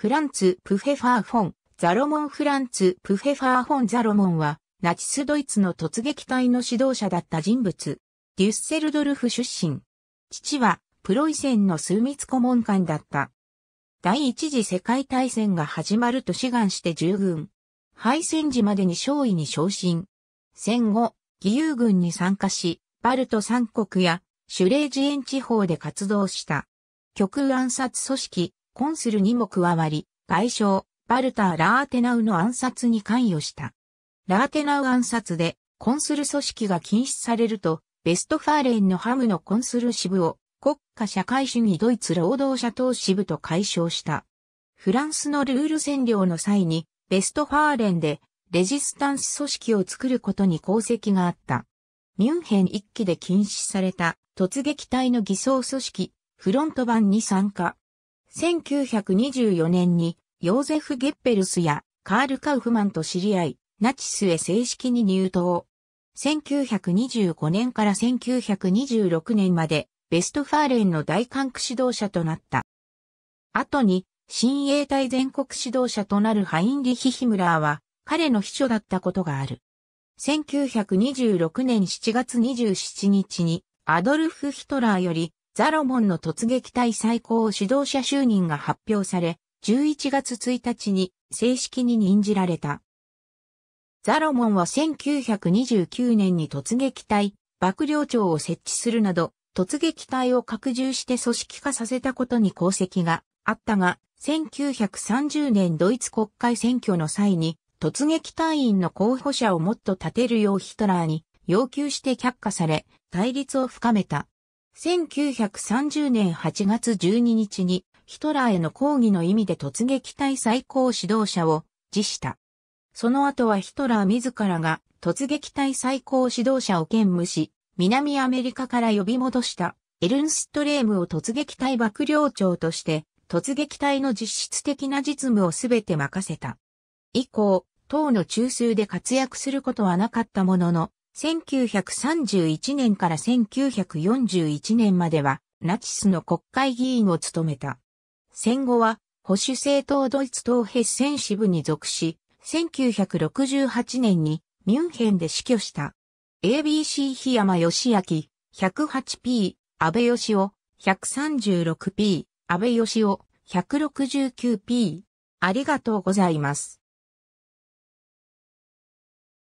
フランツ・プフェファー・フォン、ザロモン・フランツ・プフェファー・フォン・ザロモンは、ナチスドイツの突撃隊の指導者だった人物、デュッセルドルフ出身。父は、プロイセンの枢密顧問官だった。第一次世界大戦が始まると志願して従軍。敗戦時までに勝利に昇進。戦後、義勇軍に参加し、バルト三国やシュレージエン地方で活動した。極右暗殺組織、コンスルにも加わり、外相、バルター・ラーテナウの暗殺に関与した。ラーテナウ暗殺で、コンスル組織が禁止されると、ベストファーレンのハムのコンスル支部を国家社会主義ドイツ労働者党支部と解消した。フランスのルール占領の際に、ベストファーレンでレジスタンス組織を作ることに功績があった。ミュンヘン一期で禁止された突撃隊の偽装組織、フロント版に参加。1924年にヨーゼフ・ゲッペルスやカール・カウフマンと知り合い、ナチスへ正式に入党。1925年から1926年までベストファーレンの大管区指導者となった。後に、新英隊全国指導者となるハインリヒ・ヒムラーは、彼の秘書だったことがある。1926年7月27日に、アドルフ・ヒトラーより、ザロモンの突撃隊最高指導者就任が発表され、11月1日に正式に任じられた。ザロモンは1929年に突撃隊、幕僚長を設置するなど、突撃隊を拡充して組織化させたことに功績があったが、1930年ドイツ国会選挙の際に、突撃隊員の候補者をもっと立てるようヒトラーに要求して却下され、対立を深めた。1930年8月12日にヒトラーへの抗議の意味で突撃隊最高指導者を辞した。その後はヒトラー自らが突撃隊最高指導者を兼務し、南アメリカから呼び戻したエルンストレームを突撃隊幕僚長として突撃隊の実質的な実務をすべて任せた。以降、党の中枢で活躍することはなかったものの、1931年から1941年までは、ナチスの国会議員を務めた。戦後は、保守政党ドイツ党ヘッセン支部に属し、1968年にミュンヘンで死去した。ABC 檜山義明、108P、安倍義雄、136P、安倍義雄、169P。ありがとうございます。